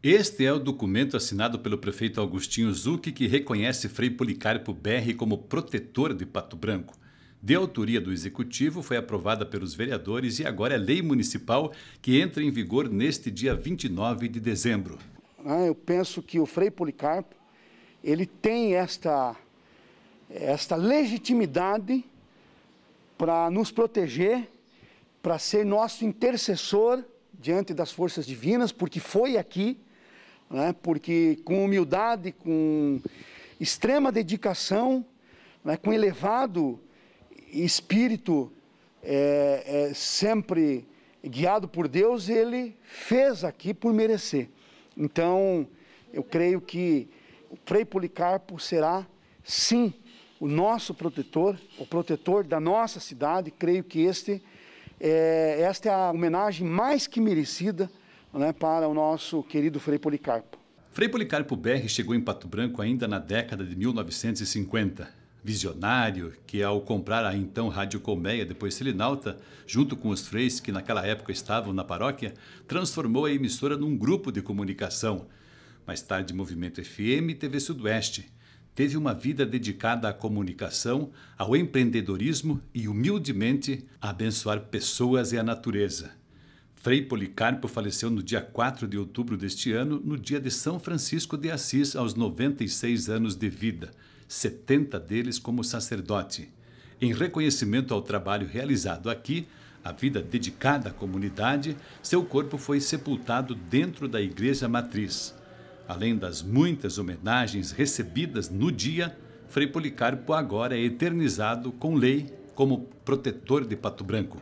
Este é o documento assinado pelo prefeito Agostinho Zucchi que reconhece Frei Policarpo Berri como protetor de Pato Branco. De autoria do executivo, foi aprovada pelos vereadores e agora é lei municipal que entra em vigor neste dia 29 de dezembro. Ah, eu penso que o Frei Policarpo ele tem esta, esta legitimidade para nos proteger, para ser nosso intercessor diante das forças divinas, porque foi aqui né? porque com humildade, com extrema dedicação, né? com elevado espírito, é, é, sempre guiado por Deus, ele fez aqui por merecer. Então, eu creio que o Frei Policarpo será, sim, o nosso protetor, o protetor da nossa cidade. Creio que este, é, esta é a homenagem mais que merecida né, para o nosso querido Frei Policarpo. Frei Policarpo BR chegou em Pato Branco ainda na década de 1950. Visionário, que ao comprar a então Rádio Colmeia, depois Selinalta, junto com os freis que naquela época estavam na paróquia, transformou a emissora num grupo de comunicação. Mais tarde, Movimento FM e TV Sudoeste. Teve uma vida dedicada à comunicação, ao empreendedorismo e, humildemente, a abençoar pessoas e a natureza. Frei Policarpo faleceu no dia 4 de outubro deste ano, no dia de São Francisco de Assis, aos 96 anos de vida, 70 deles como sacerdote. Em reconhecimento ao trabalho realizado aqui, a vida dedicada à comunidade, seu corpo foi sepultado dentro da igreja matriz. Além das muitas homenagens recebidas no dia, Frei Policarpo agora é eternizado com lei como protetor de Pato Branco.